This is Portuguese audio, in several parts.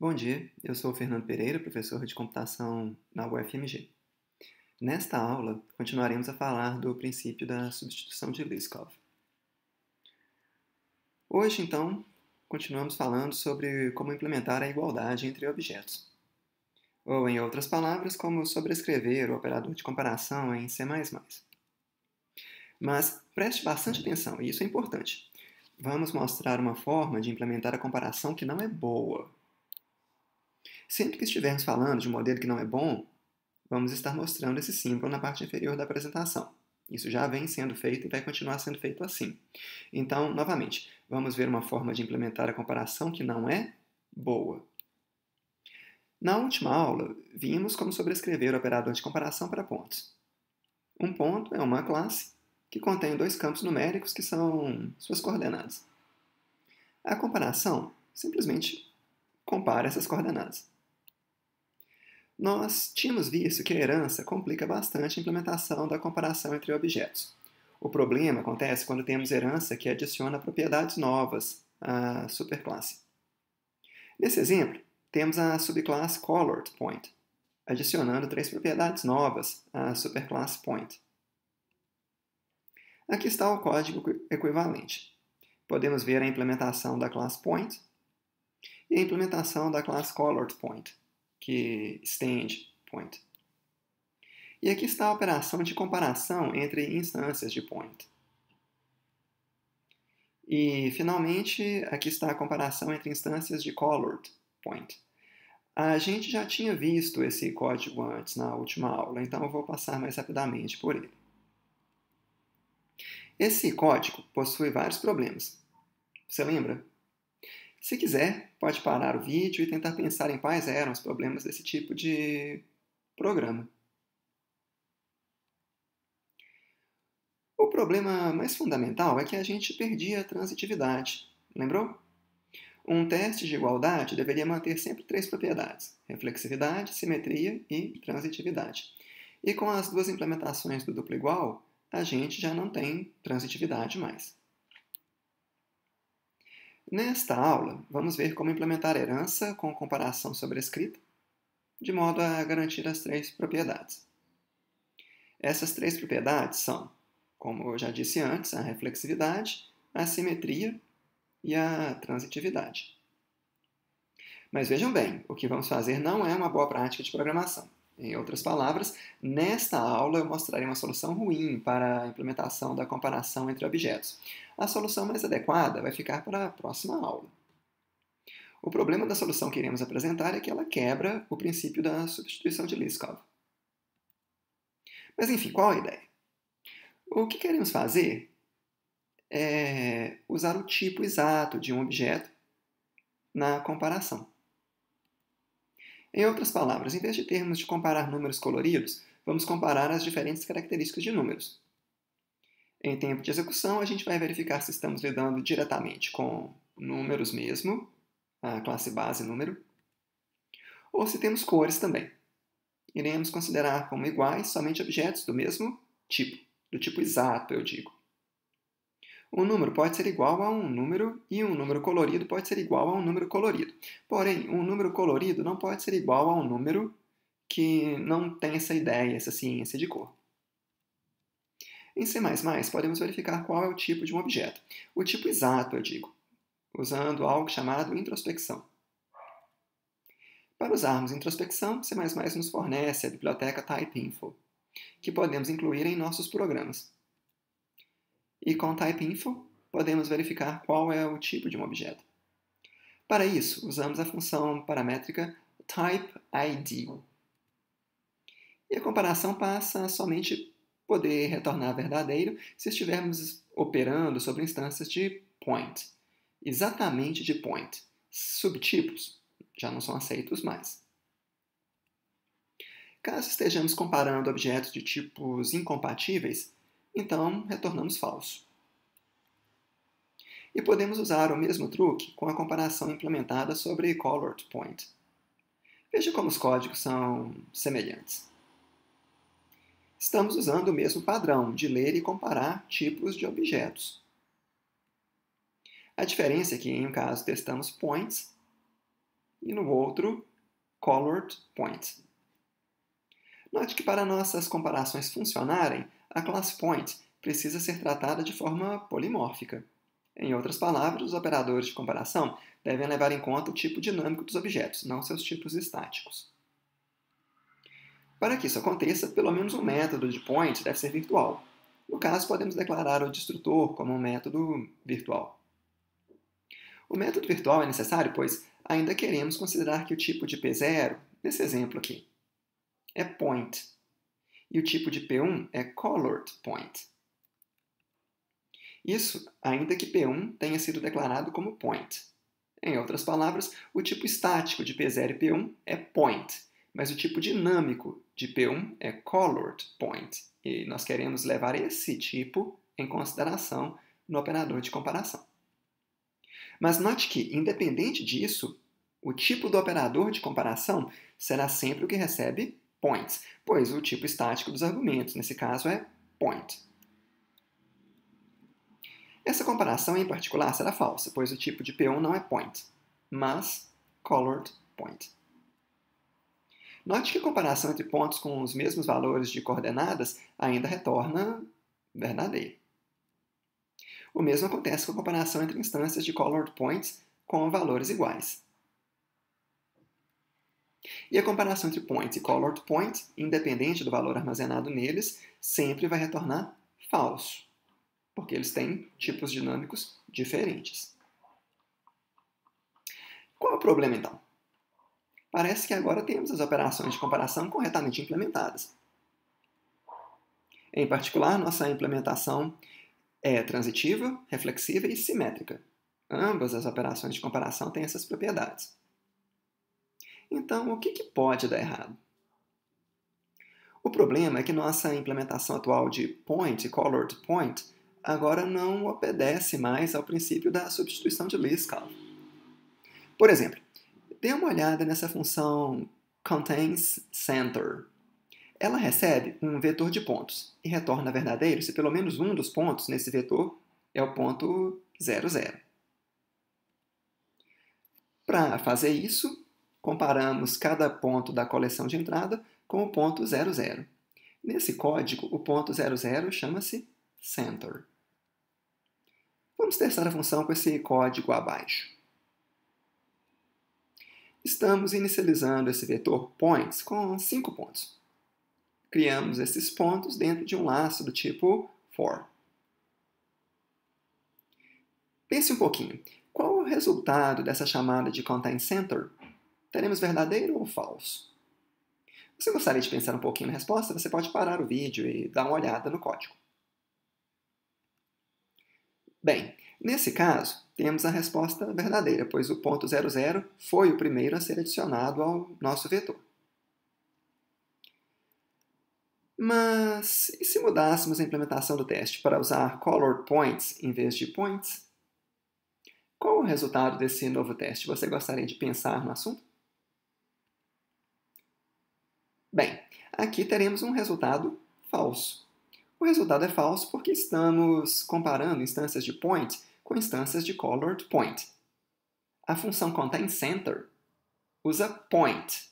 Bom dia, eu sou o Fernando Pereira, professor de computação na UFMG. Nesta aula, continuaremos a falar do princípio da substituição de Liskov. Hoje, então, continuamos falando sobre como implementar a igualdade entre objetos. Ou, em outras palavras, como sobrescrever o operador de comparação em C++. Mas preste bastante atenção, e isso é importante. Vamos mostrar uma forma de implementar a comparação que não é boa, Sempre que estivermos falando de um modelo que não é bom, vamos estar mostrando esse símbolo na parte inferior da apresentação. Isso já vem sendo feito e vai continuar sendo feito assim. Então, novamente, vamos ver uma forma de implementar a comparação que não é boa. Na última aula, vimos como sobrescrever o operador de comparação para pontos. Um ponto é uma classe que contém dois campos numéricos que são suas coordenadas. A comparação simplesmente compara essas coordenadas. Nós tínhamos visto que a herança complica bastante a implementação da comparação entre objetos. O problema acontece quando temos herança que adiciona propriedades novas à superclasse. Nesse exemplo, temos a subclasse Colored Point, adicionando três propriedades novas à superclasse Point. Aqui está o código equivalente. Podemos ver a implementação da classe Point e a implementação da classe Colored Point que estende point. E aqui está a operação de comparação entre instâncias de point. E, finalmente, aqui está a comparação entre instâncias de colored point. A gente já tinha visto esse código antes na última aula, então eu vou passar mais rapidamente por ele. Esse código possui vários problemas. Você lembra? Se quiser, pode parar o vídeo e tentar pensar em quais eram os problemas desse tipo de programa. O problema mais fundamental é que a gente perdia a transitividade, lembrou? Um teste de igualdade deveria manter sempre três propriedades: reflexividade, simetria e transitividade. E com as duas implementações do duplo igual, a gente já não tem transitividade mais. Nesta aula, vamos ver como implementar herança com comparação sobrescrita, de modo a garantir as três propriedades. Essas três propriedades são, como eu já disse antes, a reflexividade, a simetria e a transitividade. Mas vejam bem, o que vamos fazer não é uma boa prática de programação. Em outras palavras, nesta aula eu mostrarei uma solução ruim para a implementação da comparação entre objetos. A solução mais adequada vai ficar para a próxima aula. O problema da solução que iremos apresentar é que ela quebra o princípio da substituição de Liskov. Mas enfim, qual a ideia? O que queremos fazer é usar o tipo exato de um objeto na comparação. Em outras palavras, em vez de termos de comparar números coloridos, vamos comparar as diferentes características de números. Em tempo de execução, a gente vai verificar se estamos lidando diretamente com números mesmo, a classe base número, ou se temos cores também. Iremos considerar como iguais somente objetos do mesmo tipo, do tipo exato, eu digo. Um número pode ser igual a um número e um número colorido pode ser igual a um número colorido. Porém, um número colorido não pode ser igual a um número que não tem essa ideia, essa ciência de cor. Em C++, podemos verificar qual é o tipo de um objeto. O tipo exato, eu digo, usando algo chamado introspecção. Para usarmos introspecção, C++ nos fornece a biblioteca typeinfo, que podemos incluir em nossos programas. E com typeinfo, podemos verificar qual é o tipo de um objeto. Para isso, usamos a função paramétrica typeId. E a comparação passa a somente poder retornar verdadeiro se estivermos operando sobre instâncias de point, exatamente de point. Subtipos já não são aceitos mais. Caso estejamos comparando objetos de tipos incompatíveis, então retornamos falso. E podemos usar o mesmo truque com a comparação implementada sobre colored point. Veja como os códigos são semelhantes. Estamos usando o mesmo padrão de ler e comparar tipos de objetos. A diferença é que, em um caso, testamos points e, no outro, colored point. Note que, para nossas comparações funcionarem, a class point precisa ser tratada de forma polimórfica. Em outras palavras, os operadores de comparação devem levar em conta o tipo dinâmico dos objetos, não seus tipos estáticos. Para que isso aconteça, pelo menos um método de point deve ser virtual. No caso, podemos declarar o destrutor como um método virtual. O método virtual é necessário, pois ainda queremos considerar que o tipo de P0, nesse exemplo aqui, é point e o tipo de P1 é colored point. Isso ainda que P1 tenha sido declarado como point. Em outras palavras, o tipo estático de P0 e P1 é point, mas o tipo dinâmico de P1 é colored point, e nós queremos levar esse tipo em consideração no operador de comparação. Mas note que, independente disso, o tipo do operador de comparação será sempre o que recebe points, pois o tipo estático dos argumentos, nesse caso, é point. Essa comparação em particular será falsa, pois o tipo de P1 não é point, mas colored point. Note que a comparação entre pontos com os mesmos valores de coordenadas ainda retorna verdadeiro. O mesmo acontece com a comparação entre instâncias de colored points com valores iguais. E a comparação entre point e colored point, independente do valor armazenado neles, sempre vai retornar falso, porque eles têm tipos dinâmicos diferentes. Qual é o problema então? Parece que agora temos as operações de comparação corretamente implementadas. Em particular, nossa implementação é transitiva, reflexiva e simétrica. Ambas as operações de comparação têm essas propriedades. Então, o que, que pode dar errado? O problema é que nossa implementação atual de point e colored point agora não obedece mais ao princípio da substituição de list Por exemplo, dê uma olhada nessa função contains center. Ela recebe um vetor de pontos e retorna verdadeiro se pelo menos um dos pontos nesse vetor é o ponto 00. Para fazer isso, comparamos cada ponto da coleção de entrada com o ponto 00. Nesse código, o ponto 00 chama-se center. Vamos testar a função com esse código abaixo. Estamos inicializando esse vetor points com cinco pontos. Criamos esses pontos dentro de um laço do tipo for. Pense um pouquinho. Qual o resultado dessa chamada de contain center? teremos verdadeiro ou falso? Você gostaria de pensar um pouquinho na resposta? Você pode parar o vídeo e dar uma olhada no código. Bem, nesse caso, temos a resposta verdadeira, pois o ponto 00 foi o primeiro a ser adicionado ao nosso vetor. Mas e se mudássemos a implementação do teste para usar color points em vez de points? Qual o resultado desse novo teste? Você gostaria de pensar no assunto? Bem, aqui teremos um resultado falso. O resultado é falso porque estamos comparando instâncias de point com instâncias de colored point. A função contain center usa point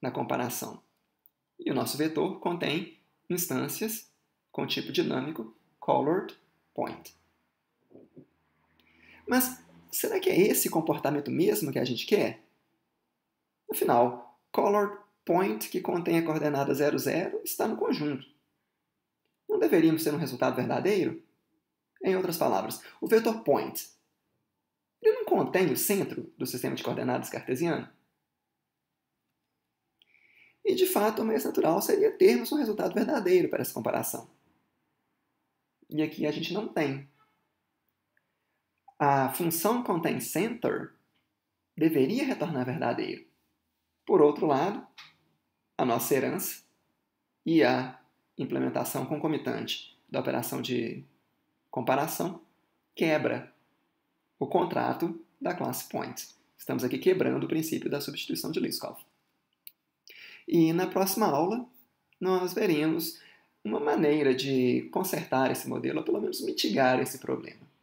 na comparação. E o nosso vetor contém instâncias com tipo dinâmico colored point. Mas será que é esse comportamento mesmo que a gente quer? Afinal, colored point que contém a coordenada 0, está no conjunto. Não deveríamos ter um resultado verdadeiro? Em outras palavras, o vetor point ele não contém o centro do sistema de coordenadas cartesiano? E, de fato, o mais natural seria termos um resultado verdadeiro para essa comparação. E aqui a gente não tem. A função contém center deveria retornar verdadeiro. Por outro lado, a nossa herança e a implementação concomitante da operação de comparação quebra o contrato da classe Point. Estamos aqui quebrando o princípio da substituição de Liskov. E na próxima aula, nós veremos uma maneira de consertar esse modelo, ou pelo menos mitigar esse problema.